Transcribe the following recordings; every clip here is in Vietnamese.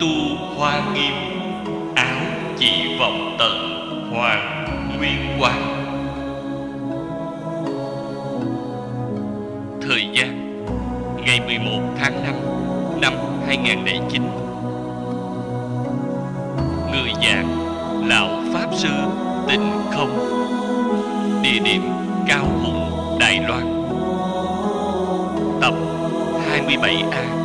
tu hoa nghiêm áo chỉ vọng tận hoàng nguyên quang thời gian ngày 11 tháng 5 năm 2009 người giảng lão pháp sư tịnh không địa điểm cao hùng đài loan tập 27A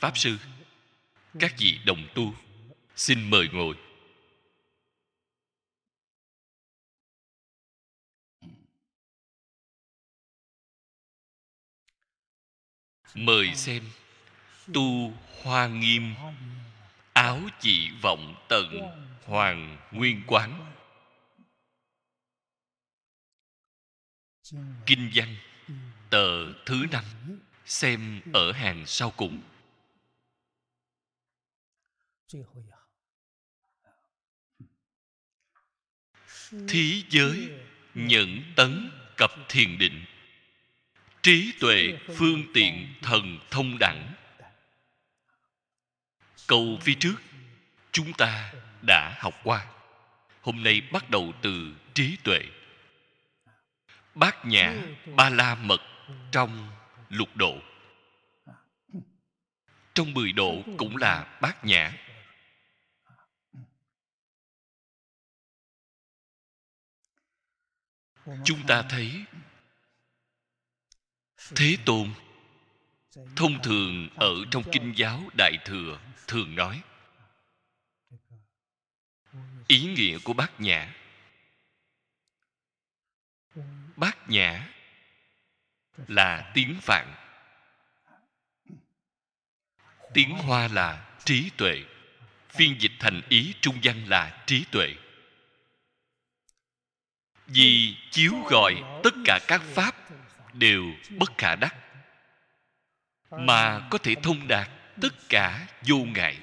pháp sư các vị đồng tu xin mời ngồi mời xem tu hoa nghiêm áo chỉ vọng tận hoàng nguyên quán kinh văn tờ thứ năm xem ở hàng sau cùng Thí giới nhận tấn cập thiền định Trí tuệ phương tiện thần thông đẳng Câu phía trước Chúng ta đã học qua Hôm nay bắt đầu từ trí tuệ Bát nhã ba la mật trong lục độ Trong mười độ cũng là bát nhã chúng ta thấy thế tôn thông thường ở trong kinh giáo đại thừa thường nói ý nghĩa của bát nhã bát nhã là tiếng phạn tiếng hoa là trí tuệ phiên dịch thành ý trung văn là trí tuệ vì chiếu gọi tất cả các pháp đều bất khả đắc mà có thể thông đạt tất cả vô ngại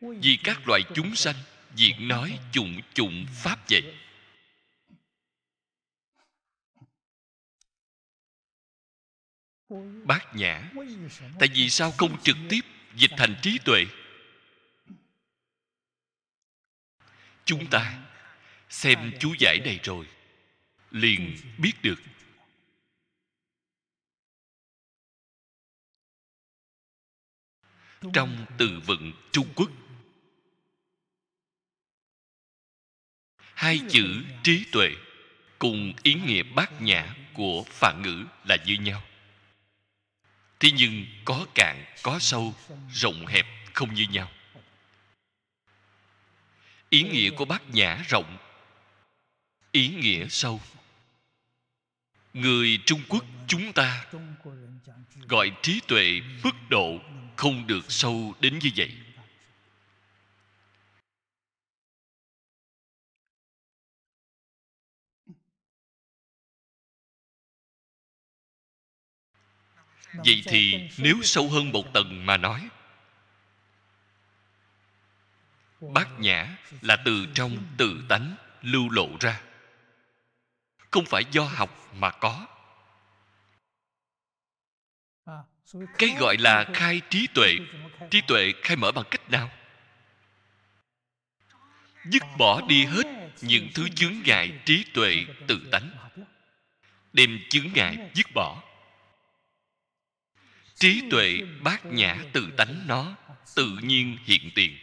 vì các loại chúng sanh diện nói chủng chủng pháp vậy bát nhã tại vì sao không trực tiếp dịch thành trí tuệ chúng ta xem chú giải này rồi liền biết được trong từ vựng trung quốc hai chữ trí tuệ cùng ý nghĩa bát nhã của phản ngữ là như nhau thế nhưng có cạn có sâu rộng hẹp không như nhau ý nghĩa của bát nhã rộng ý nghĩa sâu người trung quốc chúng ta gọi trí tuệ mức độ không được sâu đến như vậy vậy thì nếu sâu hơn một tầng mà nói bát nhã là từ trong tự tánh lưu lộ ra không phải do học mà có cái gọi là khai trí tuệ trí tuệ khai mở bằng cách nào dứt bỏ đi hết những thứ chướng ngại trí tuệ tự tánh đem chướng ngại dứt bỏ trí tuệ bát nhã tự tánh nó tự nhiên hiện tiền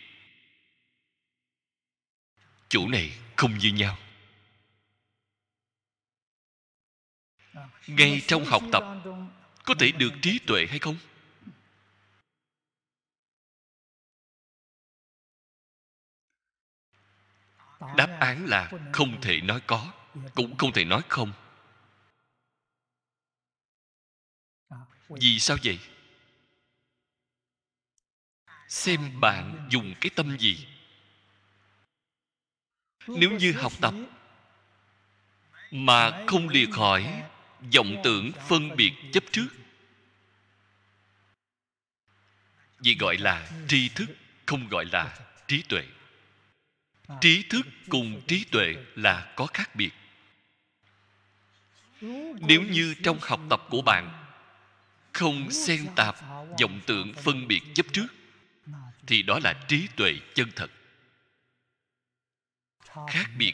chủ này không như nhau ngay trong học tập có thể được trí tuệ hay không đáp án là không thể nói có cũng không thể nói không vì sao vậy xem bạn dùng cái tâm gì nếu như học tập mà không liệt khỏi vọng tưởng phân biệt chấp trước vì gọi là tri thức không gọi là trí tuệ trí thức cùng trí tuệ là có khác biệt nếu như trong học tập của bạn không xen tạp vọng tượng phân biệt chấp trước thì đó là trí tuệ chân thật khác biệt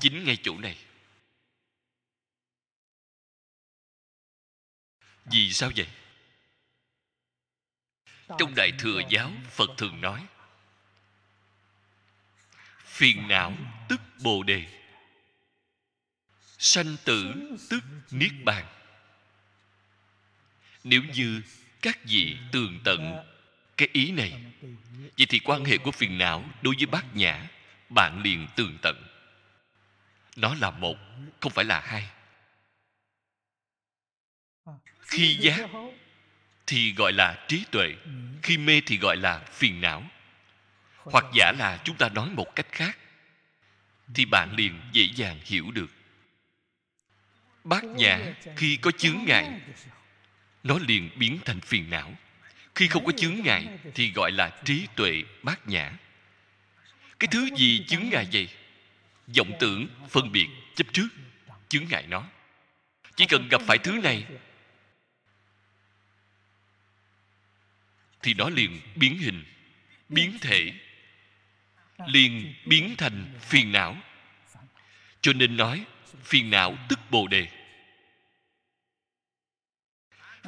chính ngay chỗ này vì sao vậy trong đại thừa giáo phật thường nói phiền não tức bồ đề sanh tử tức niết bàn nếu như các vị tường tận cái ý này vậy thì quan hệ của phiền não đối với bát nhã bạn liền tường tận nó là một không phải là hai khi giác thì gọi là trí tuệ khi mê thì gọi là phiền não hoặc giả là chúng ta nói một cách khác thì bạn liền dễ dàng hiểu được bát nhã khi có chướng ngại nó liền biến thành phiền não khi không có chướng ngại thì gọi là trí tuệ bát nhã cái thứ gì chướng ngại vậy vọng tưởng phân biệt chấp trước chướng ngại nó chỉ cần gặp phải thứ này thì nó liền biến hình biến thể liền biến thành phiền não cho nên nói phiền não tức bồ đề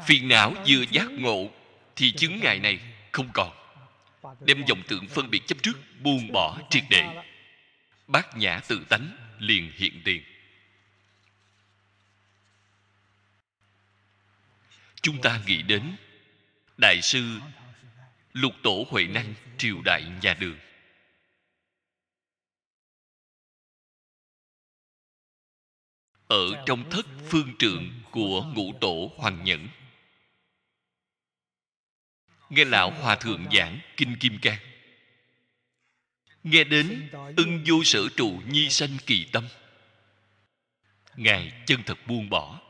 phiền não vừa giác ngộ thì chứng ngại này không còn đem dòng tượng phân biệt chấp trước buông bỏ triệt để bát nhã tự tánh liền hiện tiền chúng ta nghĩ đến đại sư lục tổ huệ năng triều đại nhà đường ở trong thất phương trượng của ngũ tổ hoàng nhẫn nghe lão hòa thượng giảng kinh kim cang nghe đến ưng vô sở trụ nhi sanh kỳ tâm ngài chân thật buông bỏ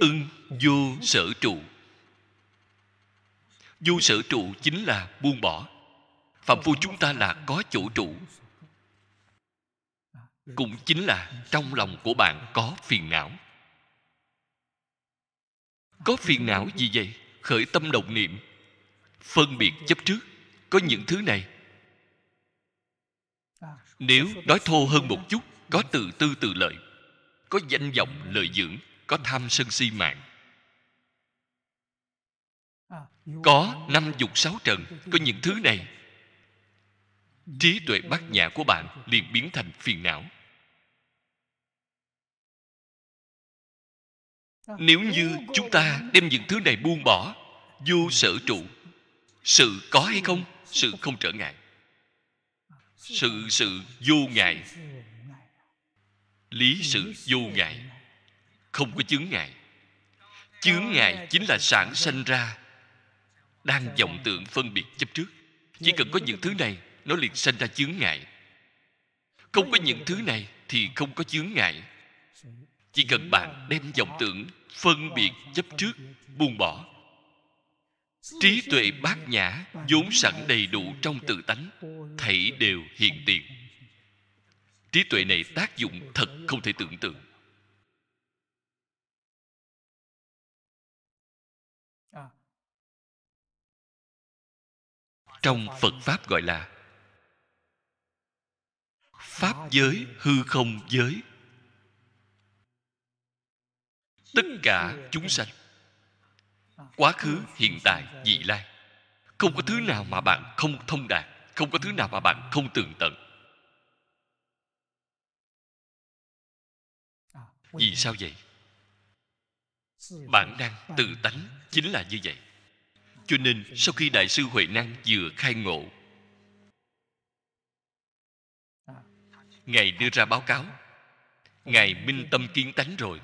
ưng vô sở trụ vô sở trụ chính là buông bỏ phạm phu chúng ta là có chủ trụ cũng chính là trong lòng của bạn có phiền não có phiền não gì vậy khởi tâm động niệm phân biệt chấp trước có những thứ này nếu nói thô hơn một chút có từ tư từ lợi có danh vọng lợi dưỡng có tham sân si mạng à, có năm dục sáu trần có những thứ này trí tuệ bát nhã của bạn liền biến thành phiền não à, nếu như chúng ta đem những thứ này buông bỏ vô sở trụ sự có hay không sự không trở ngại sự sự vô ngại lý sự vô ngại không có chướng ngại chướng ngại chính là sản sanh ra đang vọng tượng phân biệt chấp trước chỉ cần có những thứ này nó liền sanh ra chướng ngại không có những thứ này thì không có chướng ngại chỉ cần bạn đem vọng tưởng phân biệt chấp trước buông bỏ trí tuệ bát nhã vốn sẵn đầy đủ trong tự tánh thảy đều hiện tiền trí tuệ này tác dụng thật không thể tưởng tượng trong phật pháp gọi là pháp giới hư không giới tất cả chúng sanh quá khứ hiện tại vị lai không có thứ nào mà bạn không thông đạt không có thứ nào mà bạn không tường tận vì sao vậy bản năng tự tánh chính là như vậy cho nên sau khi đại sư huệ năng vừa khai ngộ ngài đưa ra báo cáo ngài minh tâm kiến tánh rồi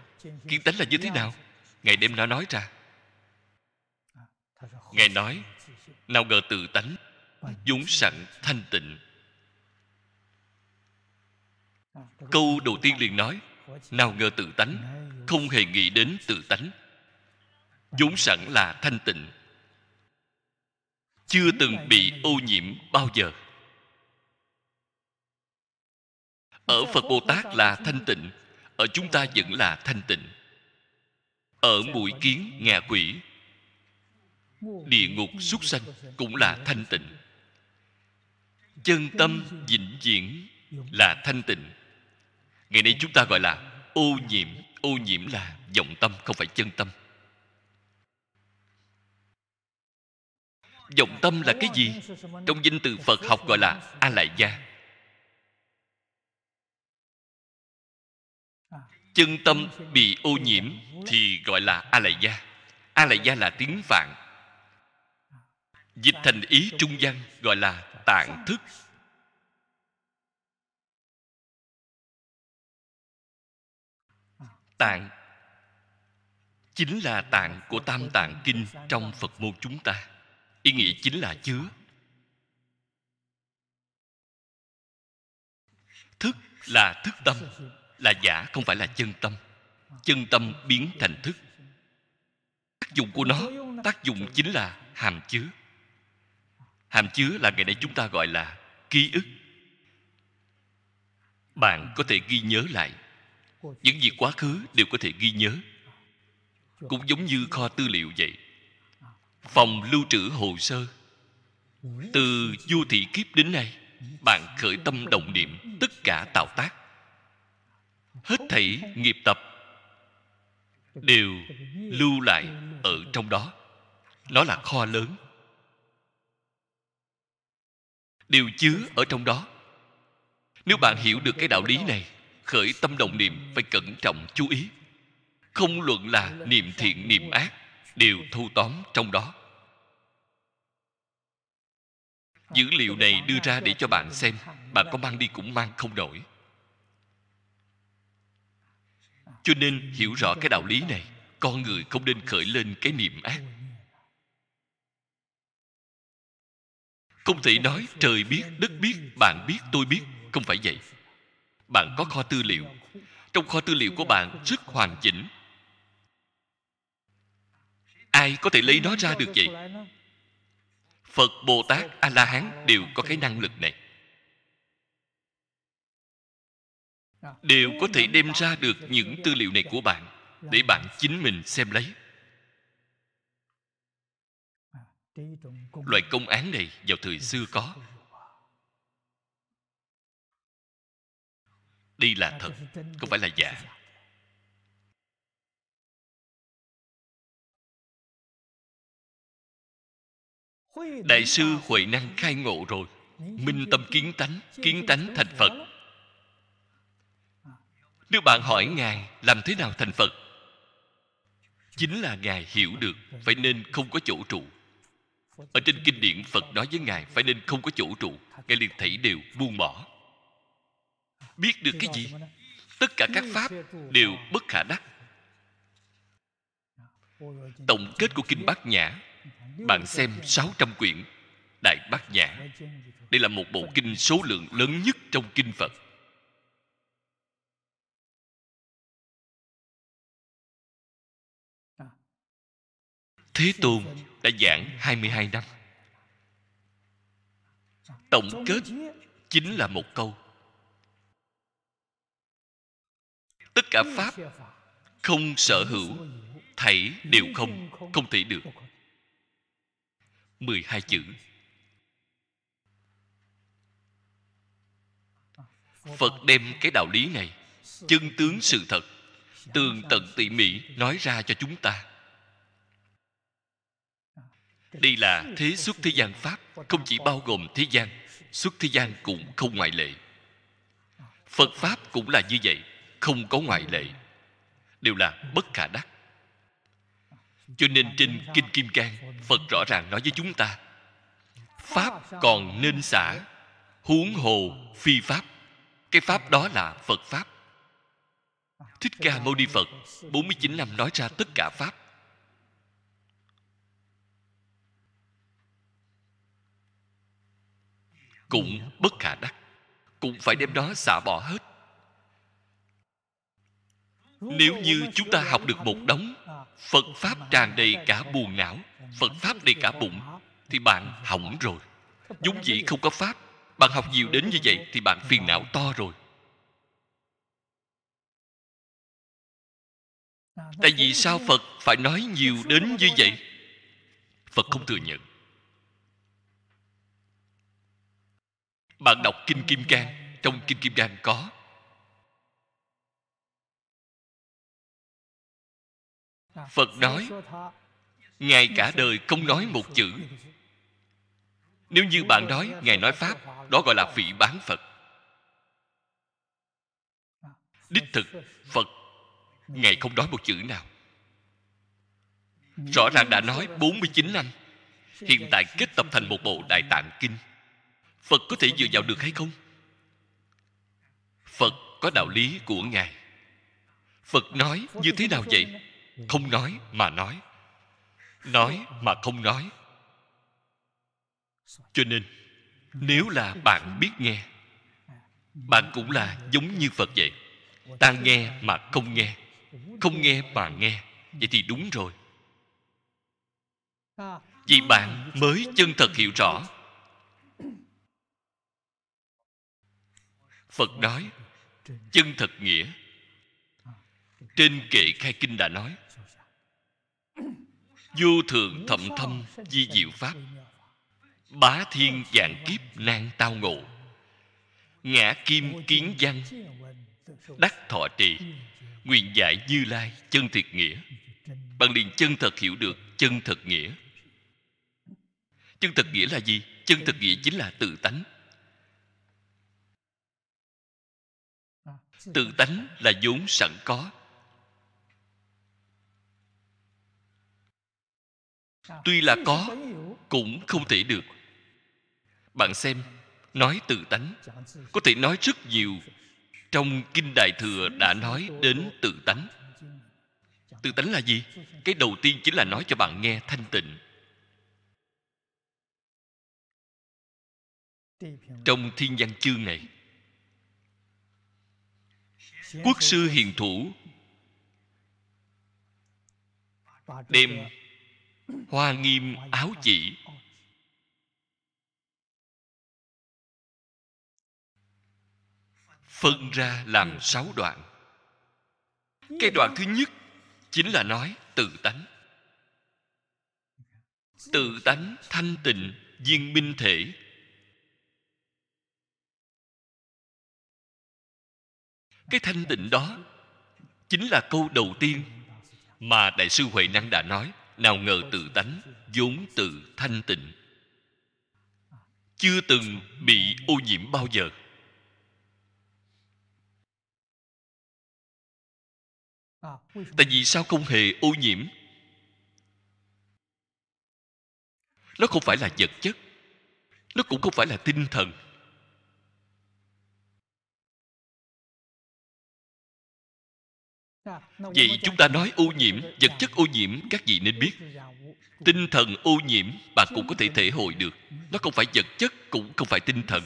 kiến tánh là như thế nào ngài đem nó nói ra ngài nói nào ngờ tự tánh vốn sẵn thanh tịnh câu đầu tiên liền nói nào ngờ tự tánh không hề nghĩ đến tự tánh vốn sẵn là thanh tịnh chưa từng bị ô nhiễm bao giờ ở phật bồ tát là thanh tịnh ở chúng ta vẫn là thanh tịnh ở mũi kiến ngạ quỷ địa ngục súc sanh cũng là thanh tịnh chân tâm vĩnh viễn là thanh tịnh ngày nay chúng ta gọi là ô nhiễm ô nhiễm là vọng tâm không phải chân tâm vọng tâm là cái gì trong dinh từ phật học gọi là a lại gia chân tâm bị ô nhiễm thì gọi là a lại gia a lại gia là tiếng phạn dịch thành ý trung văn gọi là tạng thức tạng chính là tạng của tam tạng kinh trong phật môn chúng ta ý nghĩa chính là chứa thức là thức tâm là giả không phải là chân tâm chân tâm biến thành thức tác dụng của nó tác dụng chính là hàm chứa hàm chứa là ngày nay chúng ta gọi là ký ức bạn có thể ghi nhớ lại những gì quá khứ đều có thể ghi nhớ cũng giống như kho tư liệu vậy phòng lưu trữ hồ sơ từ du thị kiếp đến nay bạn khởi tâm động niệm tất cả tạo tác hết thảy nghiệp tập đều lưu lại ở trong đó nó là kho lớn đều chứa ở trong đó nếu bạn hiểu được cái đạo lý này khởi tâm động niệm phải cẩn trọng chú ý không luận là niệm thiện niệm ác đều thu tóm trong đó dữ liệu này đưa ra để cho bạn xem bạn có mang đi cũng mang không nổi cho nên hiểu rõ cái đạo lý này con người không nên khởi lên cái niệm ác không thể nói trời biết đất biết bạn biết tôi biết không phải vậy bạn có kho tư liệu trong kho tư liệu của bạn rất hoàn chỉnh ai có thể lấy nó ra được vậy phật bồ tát a la hán đều có cái năng lực này đều có thể đem ra được những tư liệu này của bạn để bạn chính mình xem lấy loại công án này vào thời xưa có đây là thật không phải là giả đại sư huệ năng khai ngộ rồi minh tâm kiến tánh kiến tánh thành phật nếu bạn hỏi ngài làm thế nào thành phật chính là ngài hiểu được phải nên không có chỗ trụ ở trên kinh điển phật nói với ngài phải nên không có chỗ trụ ngài liền thảy đều buông bỏ biết được cái gì tất cả các pháp đều bất khả đắc tổng kết của kinh bát nhã bạn xem 600 quyển Đại Bát Nhã Đây là một bộ kinh số lượng lớn nhất trong kinh Phật Thế Tôn đã giảng 22 năm Tổng kết chính là một câu Tất cả Pháp không sở hữu Thảy đều không, không thể được 12 chữ Phật đem cái đạo lý này Chân tướng sự thật Tường tận tỉ mỉ nói ra cho chúng ta Đây là thế xuất thế gian Pháp Không chỉ bao gồm thế gian Xuất thế gian cũng không ngoại lệ Phật Pháp cũng là như vậy Không có ngoại lệ Đều là bất khả đắc cho nên trên kinh kim cang phật rõ ràng nói với chúng ta pháp còn nên xả huống hồ phi pháp cái pháp đó là phật pháp thích ca mâu ni phật 49 năm nói ra tất cả pháp cũng bất khả đắc cũng phải đem đó xả bỏ hết nếu như chúng ta học được một đống phật pháp tràn đầy cả buồn não phật pháp đầy cả bụng thì bạn hỏng rồi vốn dĩ không có pháp bạn học nhiều đến như vậy thì bạn phiền não to rồi tại vì sao phật phải nói nhiều đến như vậy phật không thừa nhận bạn đọc kinh kim cang trong kinh kim cang có phật nói ngài cả đời không nói một chữ nếu như bạn nói ngài nói pháp đó gọi là phỉ bán phật đích thực phật ngài không nói một chữ nào rõ ràng đã nói 49 năm hiện tại kết tập thành một bộ đại tạng kinh phật có thể dựa vào được hay không phật có đạo lý của ngài phật nói như thế nào vậy không nói mà nói nói mà không nói cho nên nếu là bạn biết nghe bạn cũng là giống như phật vậy ta nghe mà không nghe không nghe mà nghe vậy thì đúng rồi vì bạn mới chân thật hiểu rõ phật nói chân thật nghĩa trên kệ khai kinh đã nói vô thượng thậm thâm di diệu pháp bá thiên dạng kiếp nan tao ngộ ngã kim kiến văn đắc thọ trì nguyện giải như lai chân thiệt nghĩa bằng liền chân thật hiểu được chân thật nghĩa chân thật nghĩa là gì chân thật nghĩa chính là tự tánh tự tánh là vốn sẵn có tuy là có cũng không thể được bạn xem nói từ tánh có thể nói rất nhiều trong kinh đại thừa đã nói đến tự tánh tự tánh là gì cái đầu tiên chính là nói cho bạn nghe thanh tịnh trong thiên văn chương này quốc sư hiền thủ đem hoa nghiêm áo chỉ phân ra làm sáu đoạn cái đoạn thứ nhất chính là nói tự tánh tự tánh thanh tịnh viên minh thể cái thanh tịnh đó chính là câu đầu tiên mà đại sư huệ năng đã nói nào ngờ tự tánh vốn tự thanh tịnh chưa từng bị ô nhiễm bao giờ tại vì sao không hề ô nhiễm nó không phải là vật chất nó cũng không phải là tinh thần Vậy chúng ta nói ô nhiễm, vật chất ô nhiễm các vị nên biết. Tinh thần ô nhiễm bạn cũng có thể thể hội được. Nó không phải vật chất, cũng không phải tinh thần.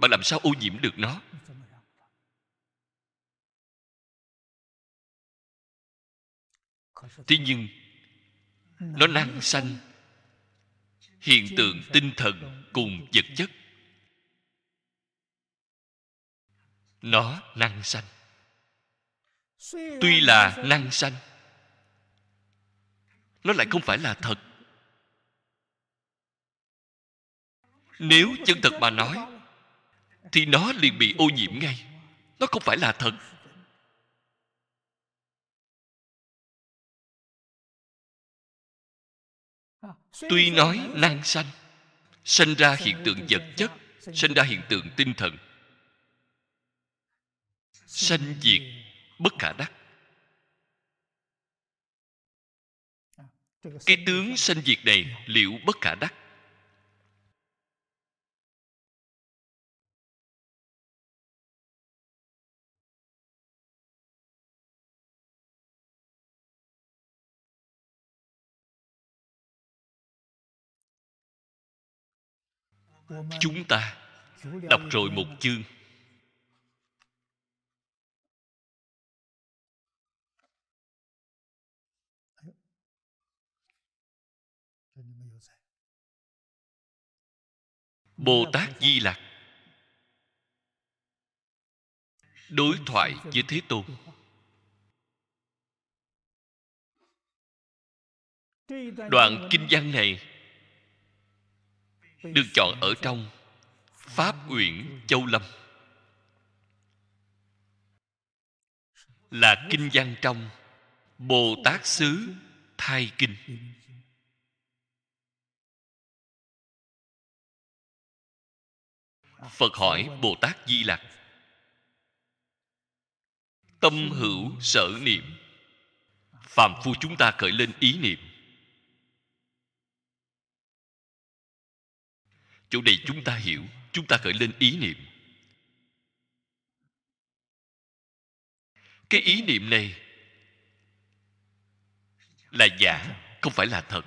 Bạn làm sao ô nhiễm được nó? Thế nhưng, nó năng sanh hiện tượng tinh thần cùng vật chất. Nó năng sanh tuy là năng sanh nó lại không phải là thật nếu chân thật mà nói thì nó liền bị ô nhiễm ngay nó không phải là thật tuy nói năng sanh sinh ra hiện tượng vật chất sinh ra hiện tượng tinh thần sanh diệt bất khả đắc cái tướng sanh diệt này liệu bất khả đắc chúng ta đọc rồi một chương bồ tát di lặc đối thoại với thế tôn đoạn kinh văn này được chọn ở trong pháp uyển châu lâm là kinh văn trong bồ tát xứ thai kinh phật hỏi bồ tát di lặc tâm hữu sở niệm phàm phu chúng ta khởi lên ý niệm chỗ này chúng ta hiểu chúng ta khởi lên ý niệm cái ý niệm này là giả không phải là thật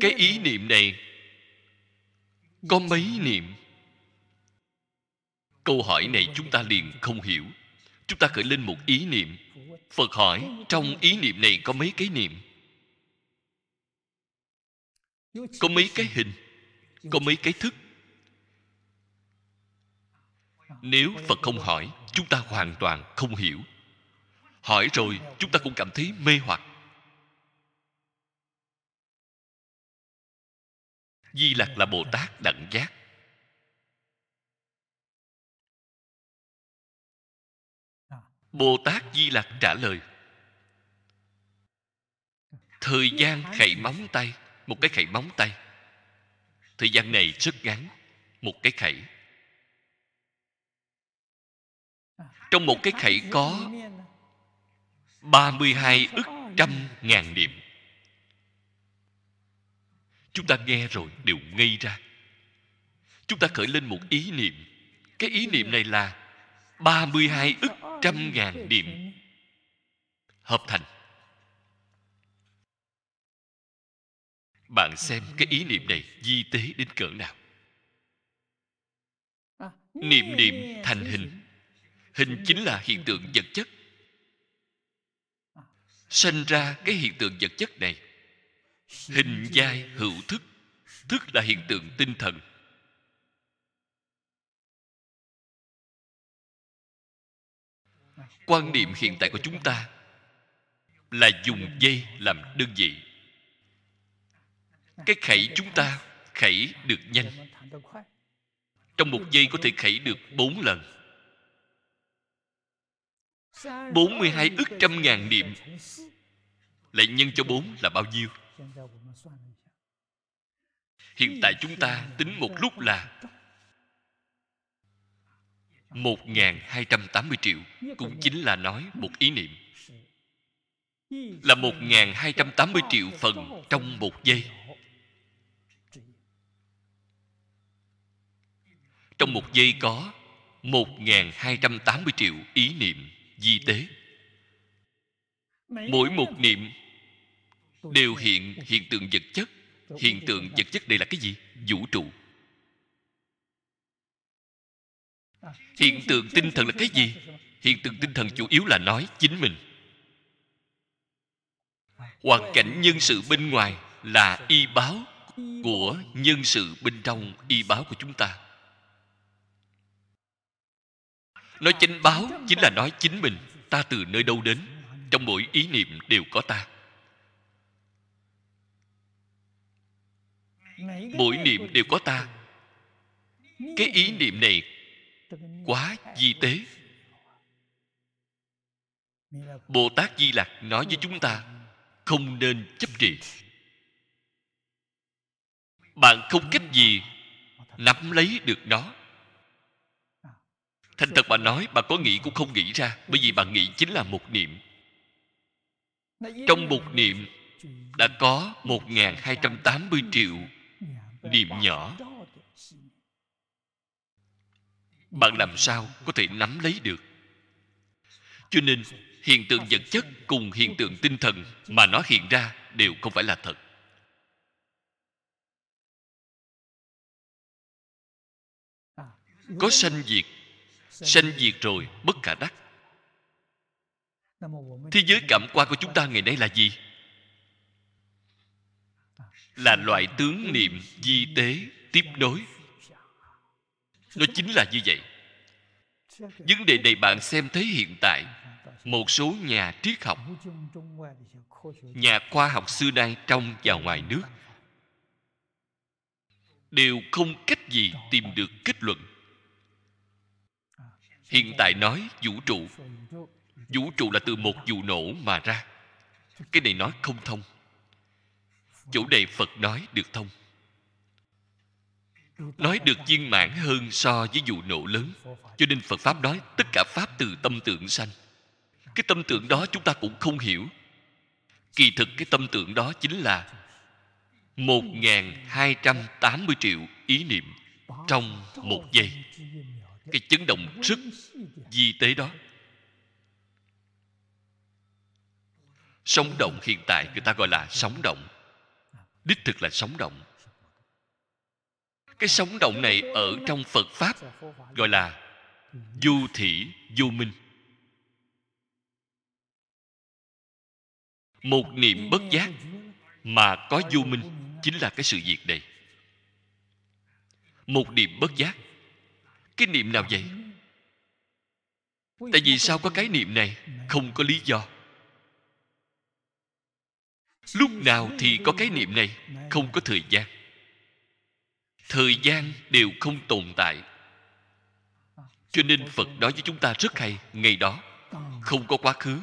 cái ý niệm này có mấy niệm câu hỏi này chúng ta liền không hiểu chúng ta khởi lên một ý niệm phật hỏi trong ý niệm này có mấy cái niệm có mấy cái hình có mấy cái thức nếu phật không hỏi chúng ta hoàn toàn không hiểu hỏi rồi chúng ta cũng cảm thấy mê hoặc di lặc là bồ tát đẳng giác bồ tát di lặc trả lời thời gian khẩy móng tay một cái khẩy móng tay thời gian này rất ngắn một cái khẩy trong một cái khẩy có 32 ức trăm ngàn niệm chúng ta nghe rồi đều ngây ra chúng ta khởi lên một ý niệm cái ý niệm này là 32 ức trăm ngàn niệm hợp thành bạn xem cái ý niệm này di tế đến cỡ nào niệm niệm thành hình hình chính là hiện tượng vật chất Sinh ra cái hiện tượng vật chất này hình giai hữu thức thức là hiện tượng tinh thần quan niệm hiện tại của chúng ta là dùng dây làm đơn vị cái khẩy chúng ta khẩy được nhanh trong một giây có thể khẩy được bốn lần 42 ức trăm ngàn niệm Lại nhân cho 4 là bao nhiêu? hiện tại chúng ta tính một lúc là 1.280 triệu Cũng chính là nói một ý niệm Là 1.280 triệu phần trong một giây Trong một giây có 1.280 triệu ý niệm di tế Mỗi một niệm đều hiện hiện tượng vật chất hiện tượng vật chất đây là cái gì vũ trụ hiện tượng tinh thần là cái gì hiện tượng tinh thần chủ yếu là nói chính mình hoàn cảnh nhân sự bên ngoài là y báo của nhân sự bên trong y báo của chúng ta nói à, chánh báo chính là nói chính mình ta từ nơi đâu đến trong mỗi ý niệm đều có ta mỗi niệm đều có ta cái ý niệm này quá di tế bồ tát di lặc nói với chúng ta không nên chấp trì bạn không cách gì nắm lấy được nó à, thành thật bạn nói bạn có nghĩ cũng không nghĩ ra bởi vì bạn nghĩ chính là một niệm trong một niệm đã có 1.280 triệu niệm nhỏ bạn làm sao có thể nắm lấy được cho nên hiện tượng vật chất cùng hiện tượng tinh thần mà nó hiện ra đều không phải là thật có sanh diệt sanh diệt rồi bất khả đắc thế giới cảm quan của chúng ta ngày nay là gì là loại tướng niệm di tế tiếp đối nó chính là như vậy vấn đề này bạn xem thấy hiện tại một số nhà triết học nhà khoa học xưa nay trong và ngoài nước đều không cách gì tìm được kết luận hiện tại nói vũ trụ vũ trụ là từ một vụ nổ mà ra cái này nói không thông chủ đề phật nói được thông nói được viên mãn hơn so với vụ nổ lớn cho nên phật pháp nói tất cả pháp từ tâm tưởng sanh cái tâm tưởng đó chúng ta cũng không hiểu kỳ thực cái tâm tưởng đó chính là một nghìn hai trăm tám mươi triệu ý niệm trong một giây cái chấn động rất di tế đó sống động hiện tại người ta gọi là sống động đích thực là sống động cái sống động này ở trong phật pháp gọi là du thị du minh một niệm bất giác mà có du minh chính là cái sự việc này một niệm bất giác cái niệm nào vậy tại vì sao có cái niệm này không có lý do lúc nào thì có cái niệm này không có thời gian thời gian đều không tồn tại cho nên phật nói với chúng ta rất hay ngày đó không có quá khứ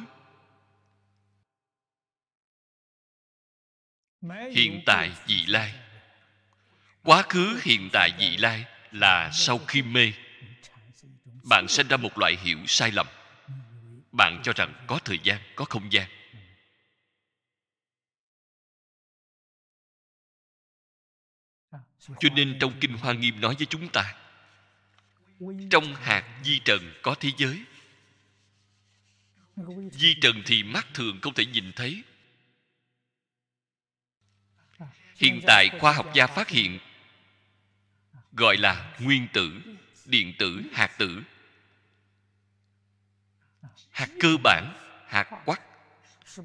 hiện tại vị lai quá khứ hiện tại vị lai là sau khi mê bạn sinh ra một loại hiểu sai lầm bạn cho rằng có thời gian có không gian cho nên trong kinh hoa nghiêm nói với chúng ta trong hạt di trần có thế giới di trần thì mắt thường không thể nhìn thấy hiện tại khoa học gia phát hiện gọi là nguyên tử điện tử hạt tử hạt cơ bản hạt quắc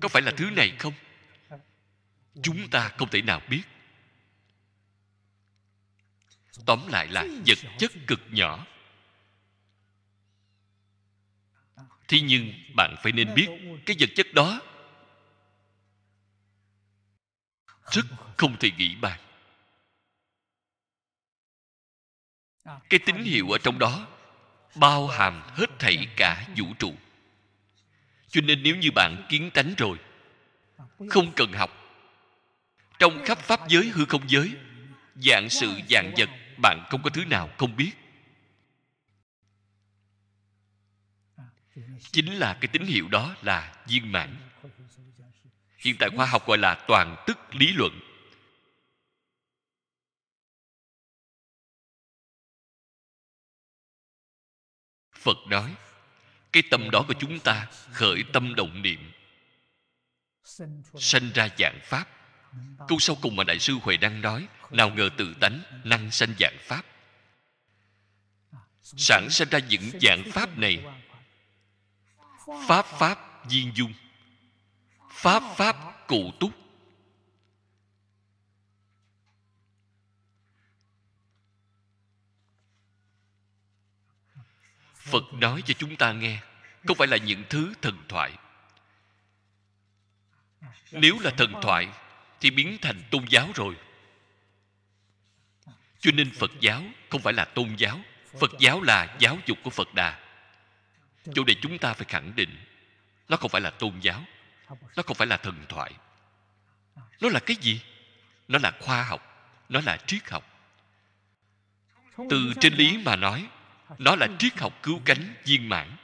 có phải là thứ này không chúng ta không thể nào biết tóm lại là vật chất cực nhỏ thế nhưng bạn phải nên biết cái vật chất đó rất không thể nghĩ bàn cái tín hiệu ở trong đó bao hàm hết thảy cả vũ trụ cho nên nếu như bạn kiến tánh rồi không cần học trong khắp pháp giới hư không giới dạng sự dạng vật bạn không có thứ nào không biết chính là cái tín hiệu đó là viên mãn hiện tại khoa học gọi là toàn tức lý luận phật nói cái tâm đó của chúng ta khởi tâm động niệm sanh ra dạng pháp câu sau cùng mà đại sư huệ đang nói nào ngờ tự tánh năng sanh dạng pháp sản sinh ra những dạng pháp này pháp pháp viên dung pháp pháp cụ túc phật nói cho chúng ta nghe không phải là những thứ thần thoại nếu là thần thoại thì biến thành tôn giáo rồi cho nên phật giáo không phải là tôn giáo phật giáo là giáo dục của phật đà chỗ này chúng ta phải khẳng định nó không phải là tôn giáo nó không phải là thần thoại nó là cái gì nó là khoa học nó là triết học từ trên lý mà nói nó là triết học cứu cánh viên mãn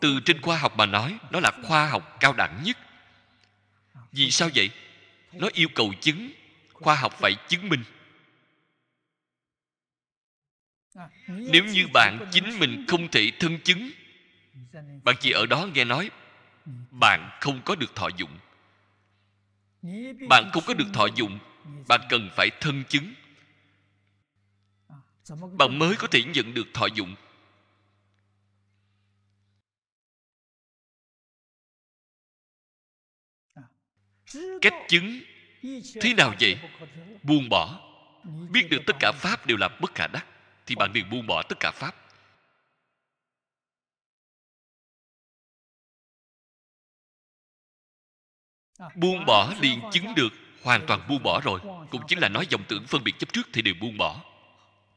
từ trên khoa học mà nói nó là khoa học cao đẳng nhất vì sao vậy nó yêu cầu chứng khoa học phải chứng minh nếu như bạn chính mình không thể thân chứng bạn chỉ ở đó nghe nói bạn không có được thọ dụng bạn không có được thọ dụng bạn cần phải thân chứng bạn mới có thể nhận được thọ dụng cách chứng thế nào vậy buông bỏ biết được tất cả pháp đều là bất khả đắc thì bạn liền buông bỏ tất cả pháp buông bỏ liền chứng được hoàn toàn buông bỏ rồi cũng chính là nói dòng tưởng phân biệt chấp trước thì đều buông bỏ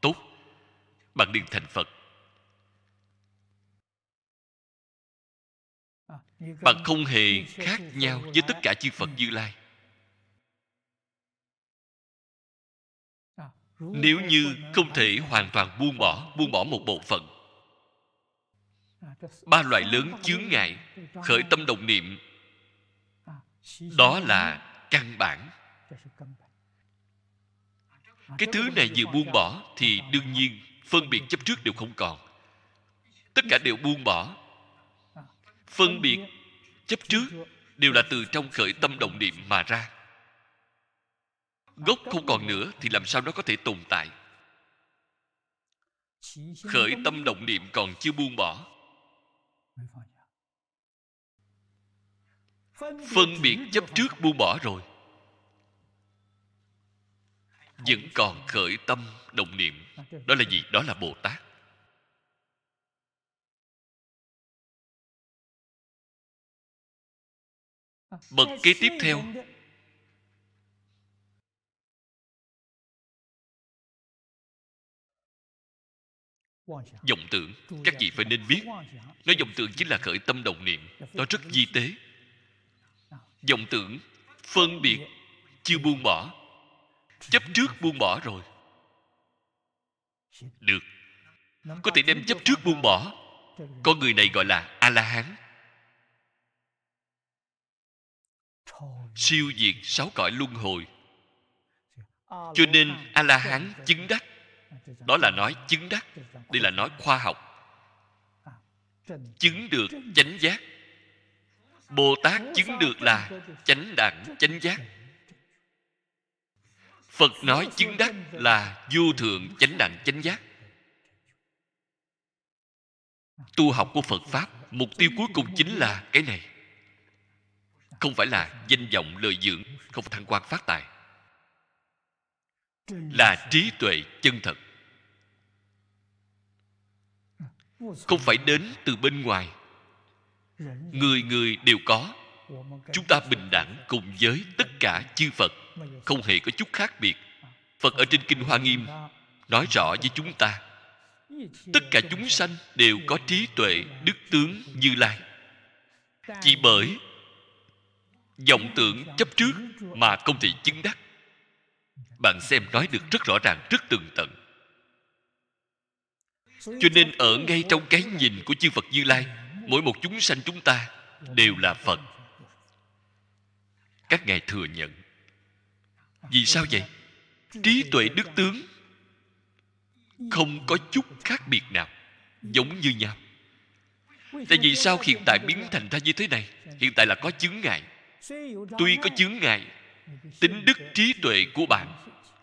tốt bạn liền thành phật bạn không hề khác nhau với tất cả chư phật như lai nếu như không thể hoàn toàn buông bỏ buông bỏ một bộ phận ba loại lớn chướng ngại khởi tâm đồng niệm đó là căn bản cái thứ này vừa buông bỏ thì đương nhiên phân biệt chấp trước đều không còn tất cả đều buông bỏ phân biệt chấp trước đều là từ trong khởi tâm động niệm mà ra gốc không còn nữa thì làm sao nó có thể tồn tại khởi tâm động niệm còn chưa buông bỏ phân biệt chấp trước buông bỏ rồi vẫn còn khởi tâm động niệm đó là gì đó là bồ tát bậc kế tiếp theo vọng tưởng các vị phải nên biết nói vọng tưởng chính là khởi tâm đồng niệm dạ, nó rất di tế vọng tưởng phân biệt chưa buông bỏ chấp trước buông bỏ rồi được có thể đem chấp trước buông bỏ con người này gọi là a la hán siêu diệt sáu cõi luân hồi dạ. cho nên a la hán chứng đắc đó là nói chứng đắc đây là nói khoa học chứng được chánh giác bồ tát chứng được là chánh đẳng chánh giác phật nói chứng đắc là vô thượng chánh đẳng chánh giác tu học của phật pháp mục tiêu cuối cùng chính là cái này không phải là danh vọng lợi dưỡng không phải thăng quan phát tài là trí tuệ chân thật không phải đến từ bên ngoài người người đều có chúng ta bình đẳng cùng với tất cả chư phật không hề có chút khác biệt phật ở trên kinh hoa nghiêm nói rõ với chúng ta tất cả chúng sanh đều có trí tuệ đức tướng như lai chỉ bởi vọng tưởng chấp trước mà không thể chứng đắc bạn xem nói được rất rõ ràng rất tường tận cho nên ở ngay trong cái nhìn của chư phật như lai mỗi một chúng sanh chúng ta đều là phật các ngài thừa nhận vì sao vậy trí tuệ đức tướng không có chút khác biệt nào giống như nhau tại vì sao hiện tại biến thành ra như thế này hiện tại là có chướng ngại tuy có chướng ngại tính đức trí tuệ của bạn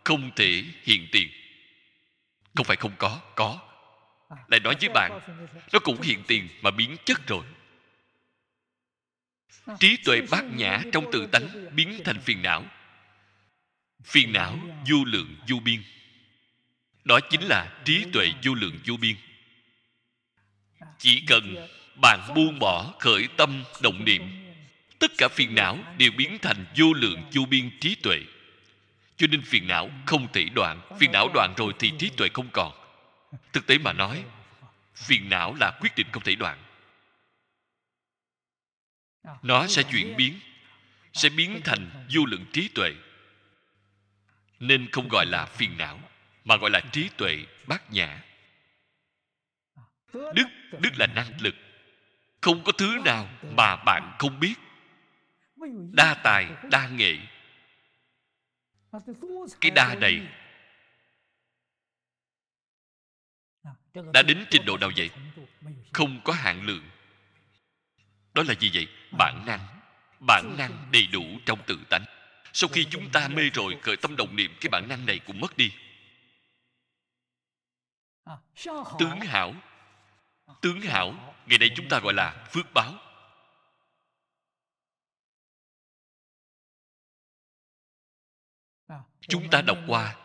không thể hiện tiền không phải không có có lại nói với bạn nó cũng hiện tiền mà biến chất rồi trí tuệ bát nhã trong tự tánh biến thành phiền não phiền não du lượng du biên đó chính là trí tuệ du lượng du biên chỉ cần bạn buông bỏ khởi tâm động niệm tất cả phiền não đều biến thành vô lượng vô biên trí tuệ cho nên phiền não không thể đoạn phiền não đoạn rồi thì trí tuệ không còn thực tế mà nói phiền não là quyết định không thể đoạn nó sẽ chuyển biến sẽ biến thành vô lượng trí tuệ nên không gọi là phiền não mà gọi là trí tuệ bát nhã đức đức là năng lực không có thứ nào mà bạn không biết đa tài đa nghệ cái đa này đã đến trình độ nào vậy không có hạn lượng đó là gì vậy bản năng bản năng đầy đủ trong tự tánh sau khi chúng ta mê rồi khởi tâm đồng niệm cái bản năng này cũng mất đi tướng hảo tướng hảo ngày nay chúng ta gọi là phước báo chúng ta đọc qua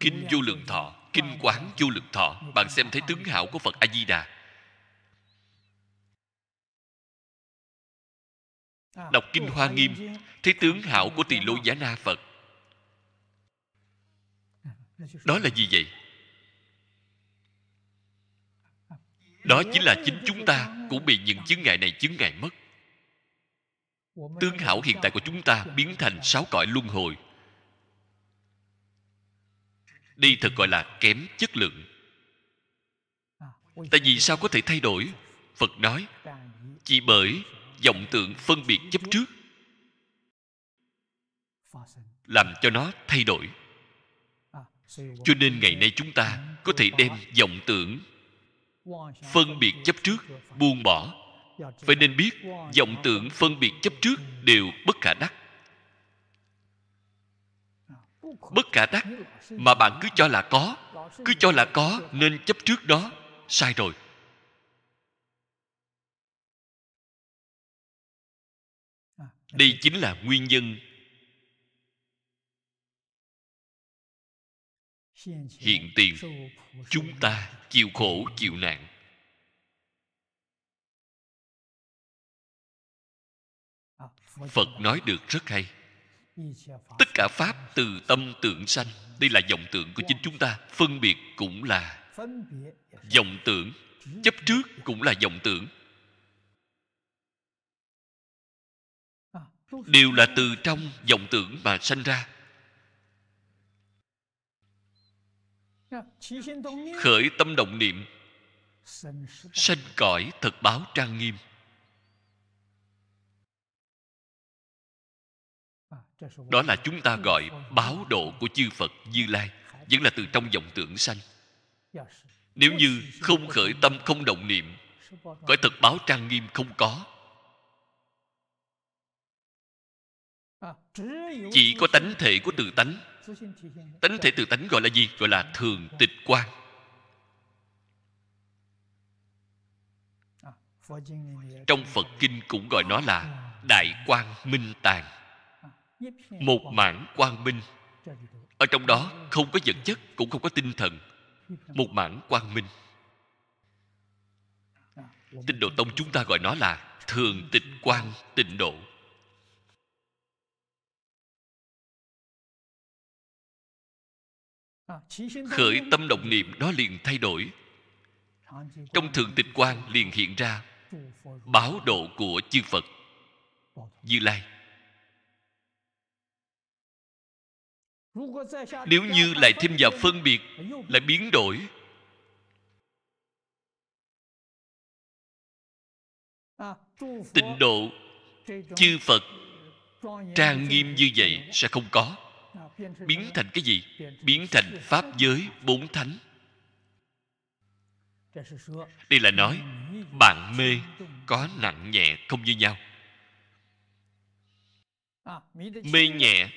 kinh vô lượng thọ kinh quán vô lượng thọ bạn xem thấy tướng hảo của phật a di đà đọc kinh hoa nghiêm thấy tướng hảo của tỳ lô giá na phật đó là gì vậy đó chính là chính chúng ta cũng bị những chứng ngại này chứng ngại mất tướng hảo hiện tại của chúng ta biến thành sáu cõi luân hồi đây thật gọi là kém chất lượng à, tại vì sao có thể thay đổi phật nói chỉ bởi vọng tượng phân biệt chấp trước làm cho nó thay đổi à, cho nên ngày nay chúng ta có thể đem vọng tưởng phân biệt chấp trước buông bỏ phải nên biết vọng tưởng phân biệt chấp trước đều bất khả đắc bất khả đắc mà bạn cứ cho là có cứ cho là có nên chấp trước đó sai rồi đây chính là nguyên nhân hiện tiền chúng ta chịu khổ chịu nạn phật nói được rất hay tất cả pháp từ tâm tượng sanh đây là vọng tưởng của chính chúng ta phân biệt cũng là vọng tưởng chấp trước cũng là vọng tưởng đều là từ trong vọng tưởng mà sanh ra khởi tâm động niệm sanh cõi thật báo trang nghiêm đó là chúng ta gọi báo độ của chư phật như lai vẫn là từ trong vọng tưởng sanh nếu như không khởi tâm không động niệm cõi thật báo trang nghiêm không có chỉ có tánh thể của tự tánh tánh thể tự tánh gọi là gì gọi là thường tịch quan trong phật kinh cũng gọi nó là đại quang minh tàng một mảng quang minh ở trong đó không có vật chất cũng không có tinh thần một mảng quang minh à, tinh độ tông chúng ta gọi nó là thường tịnh quan tịnh độ à, khởi tâm động niệm đó liền thay đổi trong thường tịnh quan liền hiện ra báo độ của chư phật như lai nếu như lại thêm vào phân biệt lại biến đổi tịnh độ chư phật trang nghiêm như vậy sẽ không có biến thành cái gì biến thành pháp giới bốn thánh đây là nói bạn mê có nặng nhẹ không như nhau mê nhẹ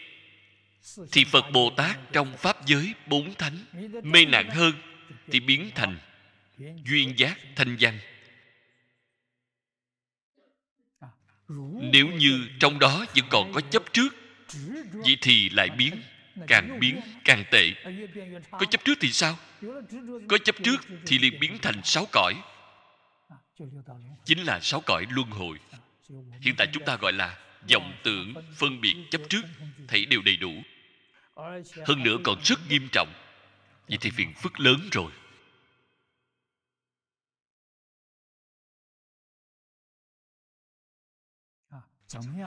thì phật bồ tát trong pháp giới bốn thánh mê nặng hơn thì biến thành duyên giác thanh văn nếu như trong đó vẫn còn có chấp trước vậy thì lại biến càng biến càng tệ có chấp trước thì sao có chấp trước thì liền biến thành sáu cõi chính là sáu cõi luân hồi hiện tại chúng ta gọi là vọng tưởng phân biệt chấp trước thấy đều đầy đủ hơn nữa còn rất nghiêm trọng vậy thì phiền phức lớn rồi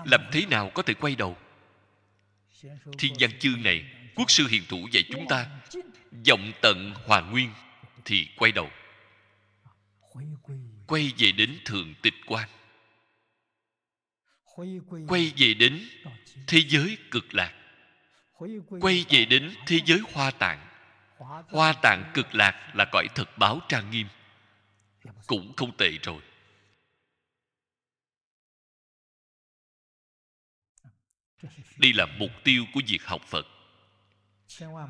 làm thế nào có thể quay đầu thiên văn chương này quốc sư hiền thủ dạy chúng ta vọng tận hòa nguyên thì quay đầu quay về đến thường tịch quan quay về đến thế giới cực lạc quay về đến thế giới hoa tạng hoa tạng cực lạc là cõi thực báo trang nghiêm cũng không tệ rồi đây là mục tiêu của việc học phật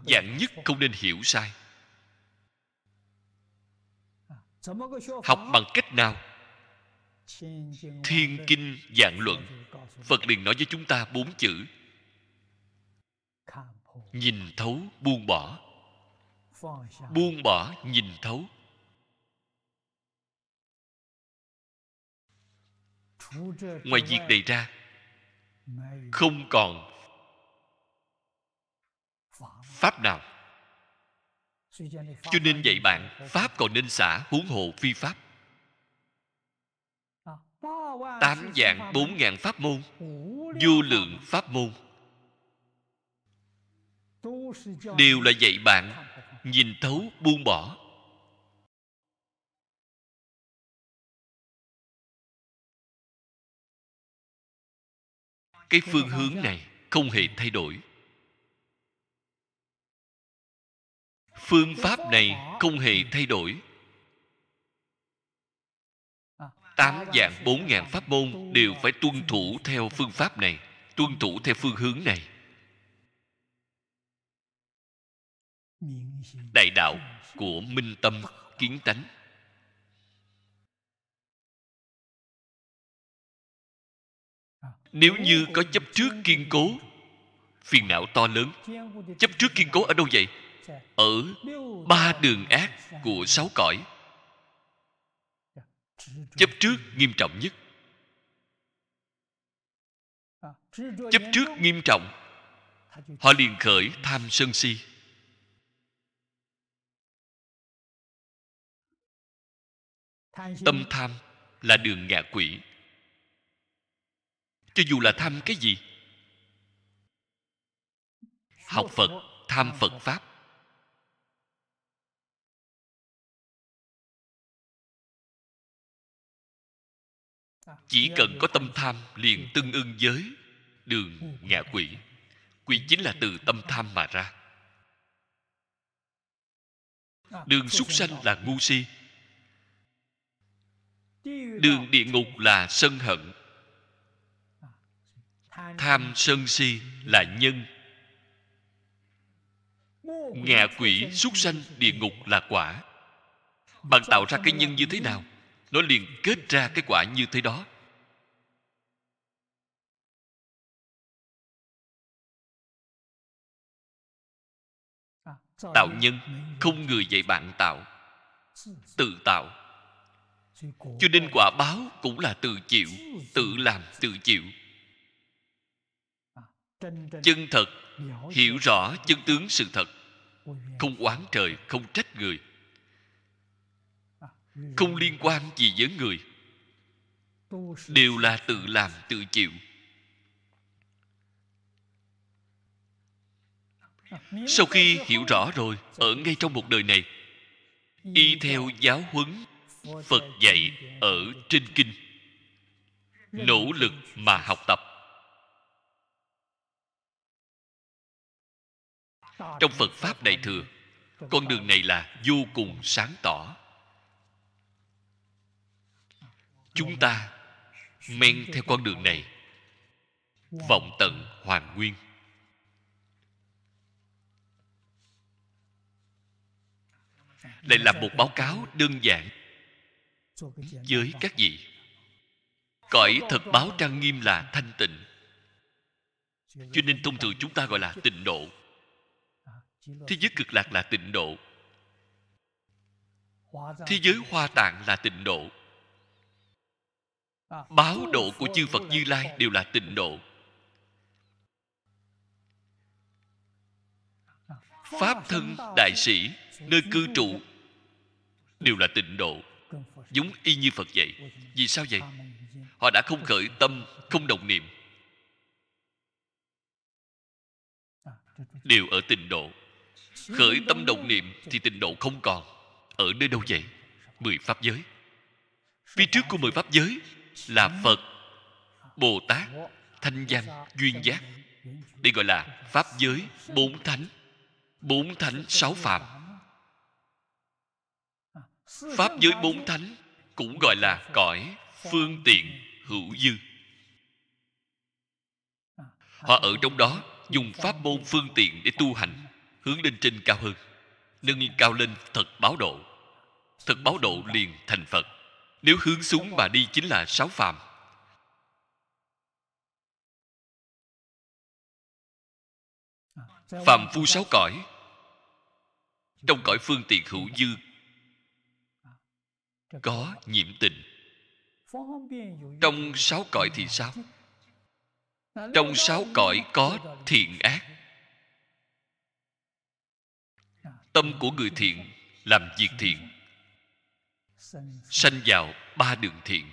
dạng nhất không nên hiểu sai học bằng cách nào thiên kinh dạng luận phật liền nói với chúng ta bốn chữ nhìn thấu buông bỏ buông bỏ nhìn thấu ngoài việc đầy ra không còn pháp nào cho nên dạy bạn pháp còn nên xả huống hộ phi pháp tám dạng bốn ngàn pháp môn vô lượng pháp môn đều là dạy bạn nhìn thấu buông bỏ cái phương hướng này không hề thay đổi phương pháp này không hề thay đổi tám dạng bốn ngàn pháp môn đều phải tuân thủ theo phương pháp này tuân thủ theo phương hướng này đại đạo của minh tâm kiến tánh nếu như có chấp trước kiên cố phiền não to lớn chấp trước kiên cố ở đâu vậy ở ba đường ác của sáu cõi chấp trước nghiêm trọng nhất chấp trước nghiêm trọng họ liền khởi tham sân si tâm tham là đường ngạ quỷ cho dù là tham cái gì học phật tham phật pháp chỉ cần có tâm tham liền tương ưng với đường ừ. ngạ quỷ quỷ chính là từ tâm tham mà ra à, đường súc sanh là ngu si đường địa ngục là sân hận tham sân si là nhân ngạ quỷ súc sanh địa ngục là quả bạn tạo ra cái nhân như thế nào nó liền kết ra cái quả như thế đó tạo nhân không người dạy bạn tạo tự tạo cho nên quả báo cũng là tự chịu tự làm tự chịu chân thật hiểu rõ chân tướng sự thật không oán trời không trách người không liên quan gì với người đều là tự làm tự chịu sau khi hiểu rõ rồi ở ngay trong một đời này y theo giáo huấn phật dạy ở trên kinh nỗ lực mà học tập trong phật pháp đại thừa con đường này là vô cùng sáng tỏ chúng ta men theo con đường này vọng tận hoàn nguyên đây là một báo cáo đơn giản với các vị cõi thật báo trang nghiêm là thanh tịnh cho nên thông thường chúng ta gọi là tịnh độ thế giới cực lạc là tịnh độ thế giới hoa tạng là tịnh độ báo độ của chư phật như lai đều là tịnh độ pháp thân đại sĩ nơi cư trụ đều là tịnh độ giống y như phật vậy vì sao vậy họ đã không khởi tâm không đồng niệm đều ở tình độ khởi tâm đồng niệm thì tình độ không còn ở nơi đâu vậy mười pháp giới phía trước của mười pháp giới là phật bồ tát thanh văn duyên giác đây gọi là pháp giới bốn thánh bốn thánh sáu phạm pháp giới bốn thánh cũng gọi là cõi phương tiện hữu dư à, họ ở trong đó dùng pháp môn phương tiện để tu hành hướng lên trên cao hơn nâng cao lên thật báo độ thật báo độ liền thành phật nếu hướng xuống mà đi chính là sáu phàm à, phàm phu sáu cõi trong cõi phương tiện hữu dư có nhiễm tình trong sáu cõi thì sao trong sáu cõi có thiện ác tâm của người thiện làm việc thiện sanh vào ba đường thiện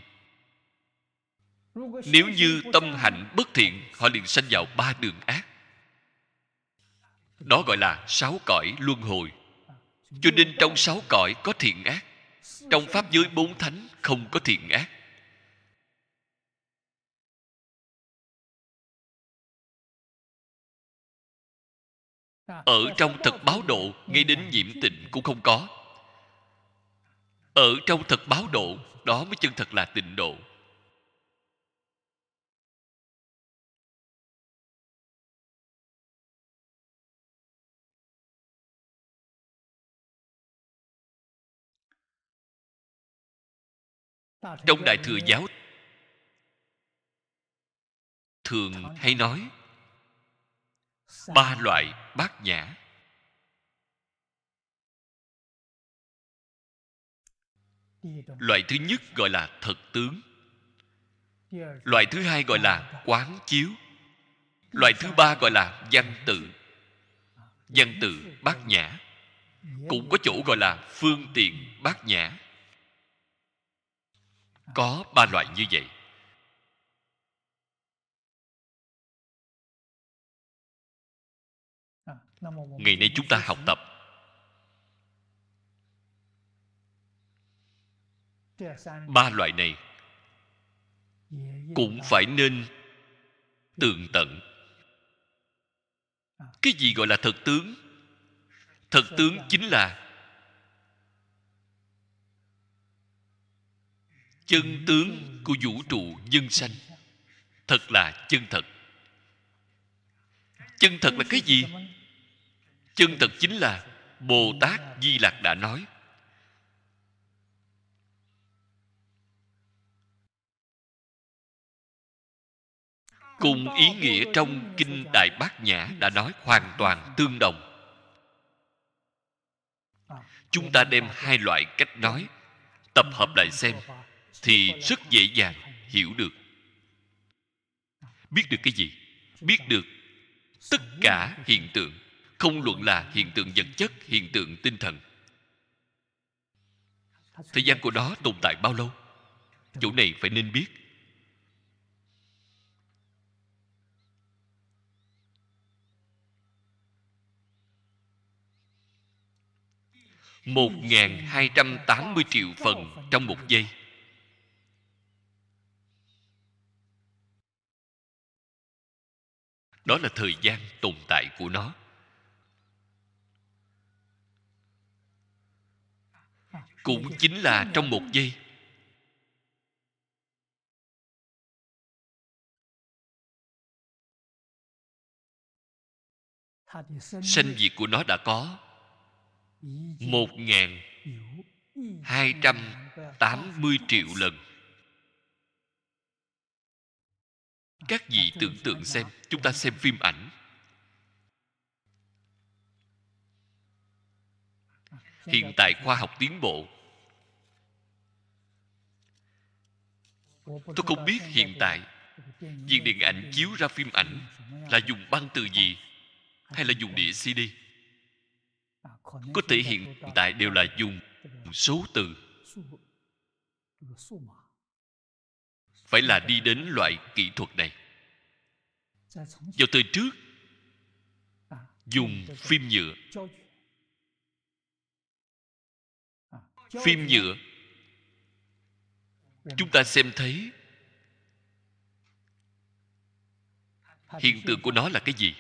nếu như tâm hạnh bất thiện họ liền sanh vào ba đường ác đó gọi là sáu cõi luân hồi cho nên trong sáu cõi có thiện ác trong pháp giới bốn thánh không có thiện ác ở trong thật báo độ ngay đến nhiễm tịnh cũng không có ở trong thật báo độ đó mới chân thật là tịnh độ trong đại thừa giáo thường hay nói ba loại bát nhã loại thứ nhất gọi là thật tướng loại thứ hai gọi là quán chiếu loại thứ ba gọi là văn tự văn tự bát nhã cũng có chỗ gọi là phương tiện bát nhã có ba loại như vậy ngày nay chúng ta học tập ba loại này cũng phải nên tường tận cái gì gọi là thật tướng thật tướng chính là chân tướng của vũ trụ nhân sanh thật là chân thật chân thật là cái gì chân thật chính là bồ tát di lặc đã nói cùng ý nghĩa trong kinh đại bát nhã đã nói hoàn toàn tương đồng chúng ta đem hai loại cách nói tập hợp lại xem thì rất dễ dàng hiểu được biết được cái gì biết được tất cả hiện tượng không luận là hiện tượng vật chất hiện tượng tinh thần thời gian của đó tồn tại bao lâu chỗ này phải nên biết một nghìn hai trăm tám mươi triệu phần trong một giây đó là thời gian tồn tại của nó cũng chính là trong một giây sinh diệt của nó đã có một nghìn hai trăm tám mươi triệu lần các vị tưởng tượng xem chúng ta xem phim ảnh hiện tại khoa học tiến bộ tôi không biết hiện tại viên điện ảnh chiếu ra phim ảnh là dùng băng từ gì à, hay là dùng đĩa cd à, có thể hiện tại đều là dùng số từ phải là đi đến loại kỹ thuật này vào thời trước dùng phim nhựa phim nhựa chúng ta xem thấy hiện tượng của nó là cái gì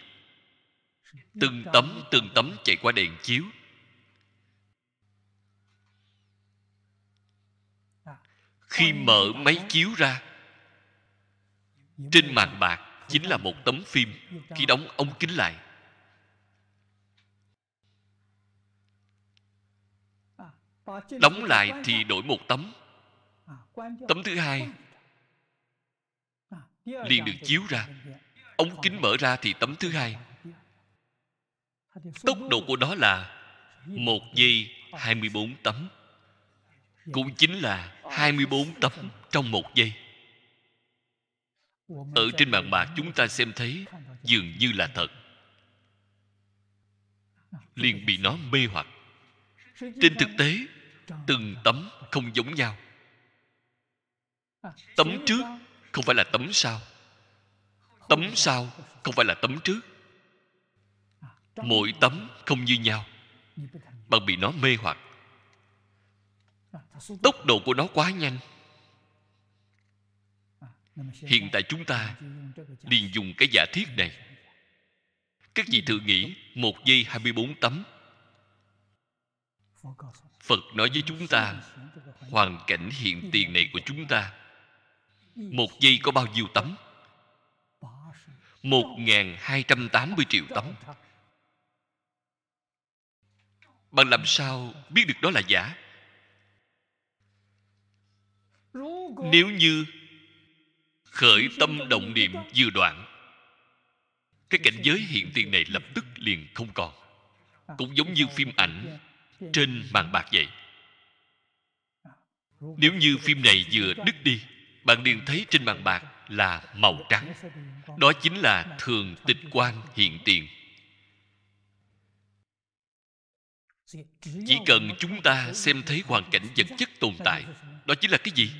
từng tấm từng tấm chạy qua đèn chiếu khi mở máy chiếu ra trên màn bạc chính là một tấm phim khi đóng ống kính lại đóng lại thì đổi một tấm tấm thứ hai liền được chiếu ra ống kính mở ra thì tấm thứ hai tốc độ của đó là một giây 24 tấm cũng chính là 24 tấm trong một giây ở trên bàn bạc chúng ta xem thấy dường như là thật liền bị nó mê hoặc trên thực tế từng tấm không giống nhau à, tấm trước không phải là tấm sau tấm sau không phải là tấm trước à, mỗi tấm không như nhau bằng bị nó mê hoặc à, tốc độ của nó quá nhanh hiện tại chúng ta liền dùng cái giả thiết này các vị thử nghĩ một giây 24 tấm Phật nói với chúng ta Hoàn cảnh hiện tiền này của chúng ta Một giây có bao nhiêu tấm một ngàn hai trăm tám mươi triệu tấm Bạn làm sao biết được đó là giả Nếu như khởi tâm động niệm vừa đoạn cái cảnh giới hiện tiền này lập tức liền không còn cũng giống như phim ảnh trên màn bạc vậy nếu như phim này vừa đứt đi bạn liền thấy trên màn bạc là màu trắng đó chính là thường tịch quan hiện tiền chỉ cần chúng ta xem thấy hoàn cảnh vật chất tồn tại đó chính là cái gì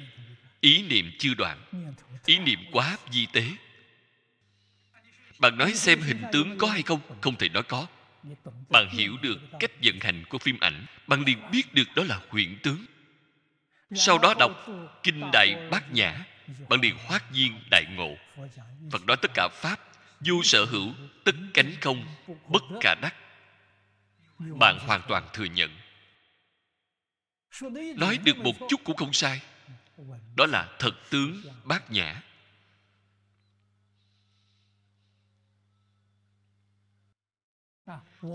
ý niệm chưa đoạn ý niệm quá di tế bạn nói xem hình tướng có hay không không thể nói có bạn hiểu được cách vận hành của phim ảnh bạn liền biết được đó là huyện tướng sau đó đọc kinh đại bát nhã bạn liền hoát nhiên đại ngộ phật nói tất cả pháp vô sở hữu tất cánh không bất cả đắc bạn hoàn toàn thừa nhận nói được một chút cũng không sai đó là thật tướng bát nhã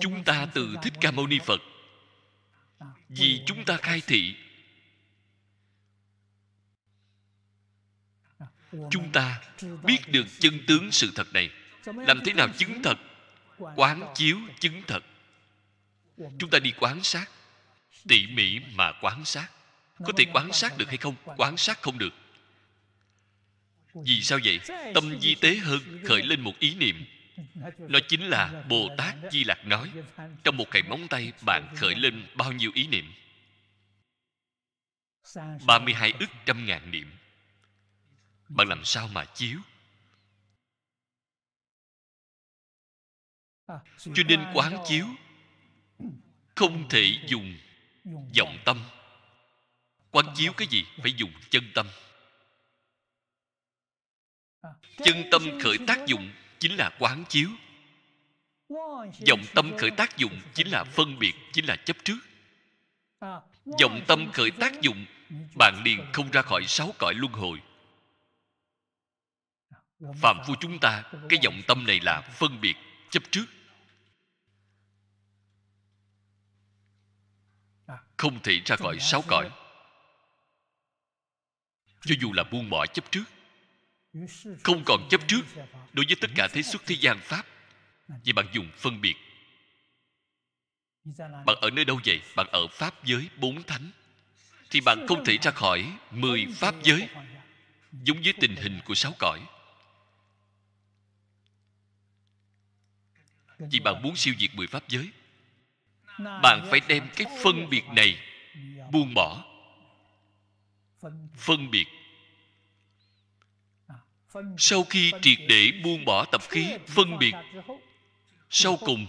chúng ta từ thích ca mâu ni phật vì chúng ta khai thị chúng ta biết được chân tướng sự thật này làm thế nào chứng thật quán chiếu chứng thật chúng ta đi quán sát tỉ mỉ mà quán sát có thể quán sát được hay không quán sát không được vì sao vậy tâm di tế hơn khởi lên một ý niệm nó chính là bồ tát di lạc nói trong một cái móng tay bạn khởi lên bao nhiêu ý niệm 32 ức trăm ngàn niệm Bạn làm sao mà chiếu Cho nên quán chiếu Không thể dùng dòng tâm quán chiếu cái gì phải dùng chân tâm chân tâm khởi tác dụng chính là quán chiếu dòng tâm khởi tác dụng chính là phân biệt chính là chấp trước dòng tâm khởi tác dụng bạn liền không ra khỏi sáu cõi luân hồi phạm phu chúng ta cái dòng tâm này là phân biệt chấp trước không thể ra khỏi sáu cõi cho dù là buông bỏ chấp trước không còn chấp trước đối với tất cả thế xuất thế gian pháp vì bạn dùng phân biệt bạn ở nơi đâu vậy bạn ở pháp giới bốn thánh thì bạn không thể ra khỏi mười pháp giới giống với tình hình của sáu cõi vì bạn muốn siêu diệt mười pháp giới bạn phải đem cái phân biệt này buông bỏ phân biệt sau khi triệt để buông bỏ tập khí phân biệt sau cùng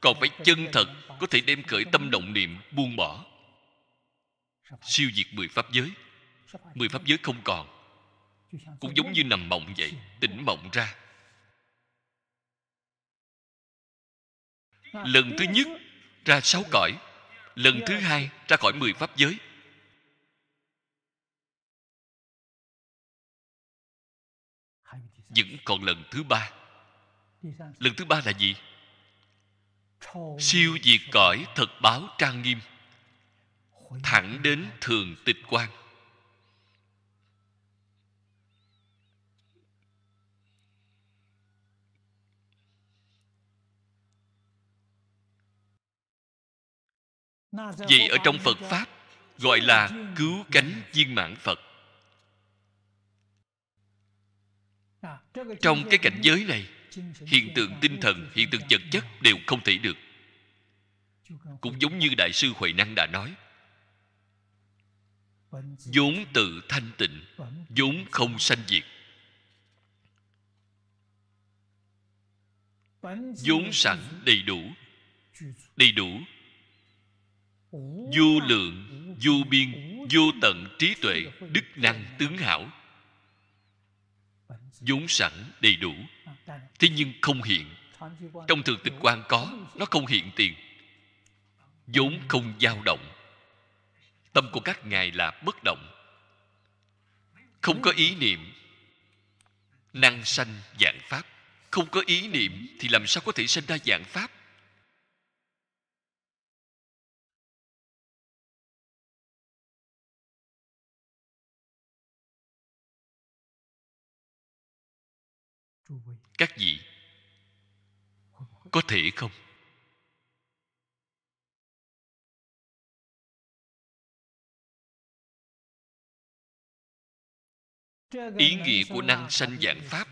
còn phải chân thật có thể đem khởi tâm động niệm buông bỏ siêu diệt mười pháp giới mười pháp giới không còn cũng giống như nằm mộng vậy tỉnh mộng ra lần thứ nhất ra sáu cõi lần thứ hai ra khỏi mười pháp giới vẫn còn lần thứ ba lần thứ ba là gì siêu diệt cõi thật báo trang nghiêm thẳng đến thường tịch quan vậy ở trong phật pháp gọi là cứu cánh viên mãn phật trong cái cảnh giới này hiện tượng tinh thần hiện tượng vật chất đều không thể được cũng giống như đại sư huệ năng đã nói vốn tự thanh tịnh vốn không sanh diệt vốn sẵn đầy đủ đầy đủ vô lượng vô biên vô tận trí tuệ đức năng tướng hảo vốn sẵn đầy đủ thế nhưng không hiện trong thường tịch quan có nó không hiện tiền vốn không dao động tâm của các ngài là bất động không có ý niệm năng sanh dạng pháp không có ý niệm thì làm sao có thể sanh ra dạng pháp các vị có thể không ý nghĩa của năng sanh dạng pháp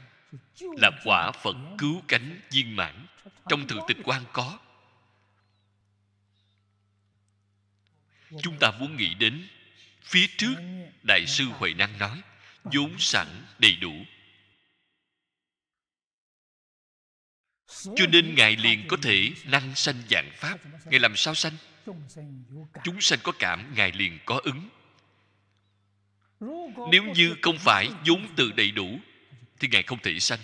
là quả phật cứu cánh viên mãn trong thường tịch quan có chúng ta muốn nghĩ đến phía trước đại sư huệ năng nói vốn sẵn đầy đủ cho nên ngài liền có thể năng sanh dạng pháp ngài làm sao sanh chúng sanh có cảm ngài liền có ứng nếu như không phải vốn từ đầy đủ thì ngài không thể sanh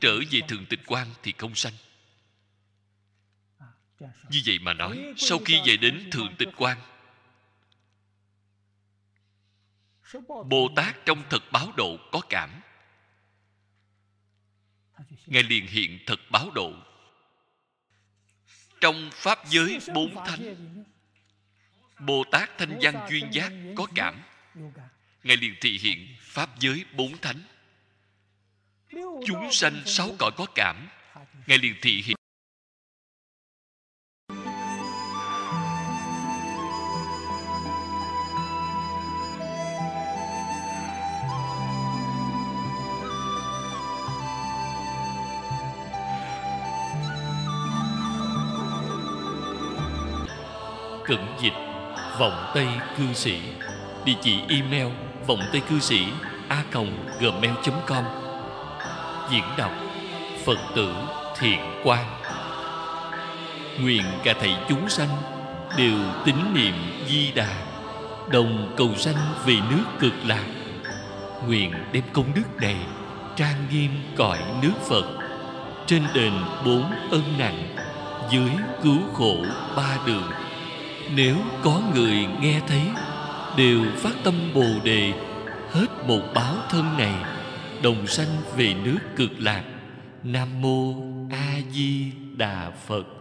trở về thường tịch quan thì không sanh như vậy mà nói sau khi về đến thường tịch quan bồ tát trong thật báo độ có cảm ngài liền hiện thật báo độ trong pháp giới bốn thánh bồ tát thanh văn chuyên giác có cảm ngài liền thị hiện pháp giới bốn thánh chúng sanh sáu cõi có cảm ngài liền thị hiện vòng tây cư sĩ địa chỉ email vòng tây cư sĩ a gmail com diễn đọc phật tử thiện quang nguyện cả thầy chúng sanh đều tín niệm di đà đồng cầu sanh vì nước cực lạc nguyện đem công đức này trang nghiêm cõi nước phật trên đền bốn ân nặng dưới cứu khổ ba đường nếu có người nghe thấy đều phát tâm bồ đề hết một báo thân này đồng sanh về nước cực lạc nam mô a di đà phật